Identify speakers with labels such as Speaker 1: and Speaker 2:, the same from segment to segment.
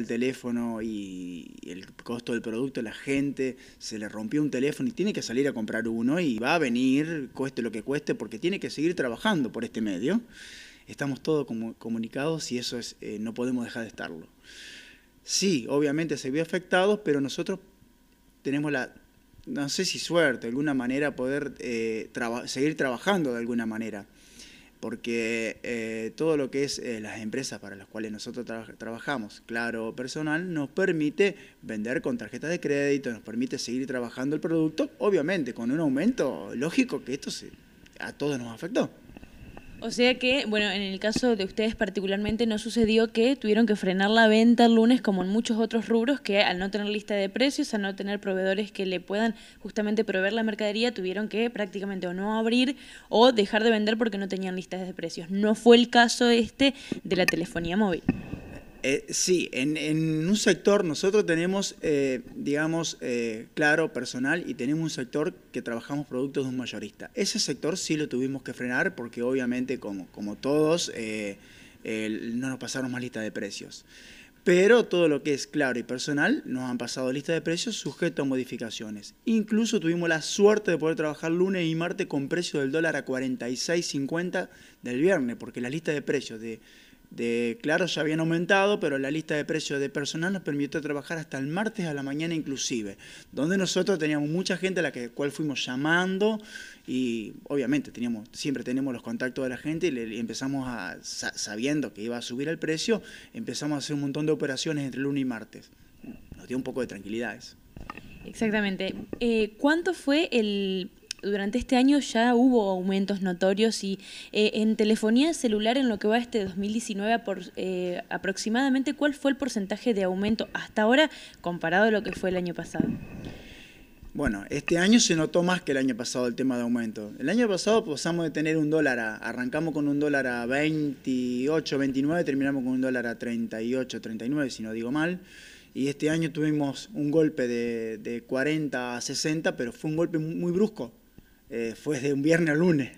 Speaker 1: el teléfono y el costo del producto, la gente se le rompió un teléfono y tiene que salir a comprar uno y va a venir, cueste lo que cueste, porque tiene que seguir trabajando por este medio. Estamos todos como comunicados y eso es, eh, no podemos dejar de estarlo. Sí, obviamente se vio afectado pero nosotros tenemos la, no sé si suerte, de alguna manera poder eh, seguir trabajando de alguna manera porque eh, todo lo que es eh, las empresas para las cuales nosotros trabajamos, claro, personal, nos permite vender con tarjetas de crédito, nos permite seguir trabajando el producto, obviamente con un aumento lógico que esto a todos nos afectó.
Speaker 2: O sea que, bueno, en el caso de ustedes particularmente no sucedió que tuvieron que frenar la venta el lunes como en muchos otros rubros que al no tener lista de precios, al no tener proveedores que le puedan justamente proveer la mercadería, tuvieron que prácticamente o no abrir o dejar de vender porque no tenían listas de precios. No fue el caso este de la telefonía móvil.
Speaker 1: Eh, sí, en, un sector nosotros tenemos, eh, digamos, eh, claro, personal y tenemos un sector que trabajamos productos de un mayorista. Ese sector sí lo tuvimos que frenar porque obviamente como, todos no nos pasaron más lista de precios. Pero todo lo que es claro y personal nos han pasado lista de precios sujeto a modificaciones. Incluso tuvimos la suerte de poder trabajar lunes y martes con precio del dólar a 46.50 del viernes, porque la lista de precios de de, claro, ya habían aumentado, pero la lista de precios de personal nos permitió trabajar hasta el martes a la mañana inclusive, donde nosotros teníamos mucha gente a la que, cual fuimos llamando y obviamente teníamos, siempre tenemos los contactos de la gente y, empezamos a, sabiendo que iba a subir el precio, empezamos a hacer un montón de operaciones entre lunes y martes. Nos dio un poco de tranquilidades.
Speaker 2: Exactamente. Eh, ¿Cuánto fue el durante este año ya hubo aumentos notorios y eh, en telefonía celular en lo que va este 2019 eh, aproximadamente, ¿cuál fue el porcentaje de aumento hasta ahora comparado a lo que fue el año pasado?
Speaker 1: Bueno, este año se notó más que el año pasado el tema de aumento. El año pasado pasamos de tener un dólar arrancamos con un dólar a 28, 29, terminamos con un dólar a 38, 39, si no digo mal. Y este año tuvimos un golpe de, de 40 a 60, pero fue un golpe muy brusco. Eh, fue de un viernes a lunes,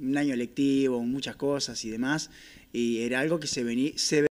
Speaker 1: un año lectivo, muchas cosas y demás, y era algo que se, venía,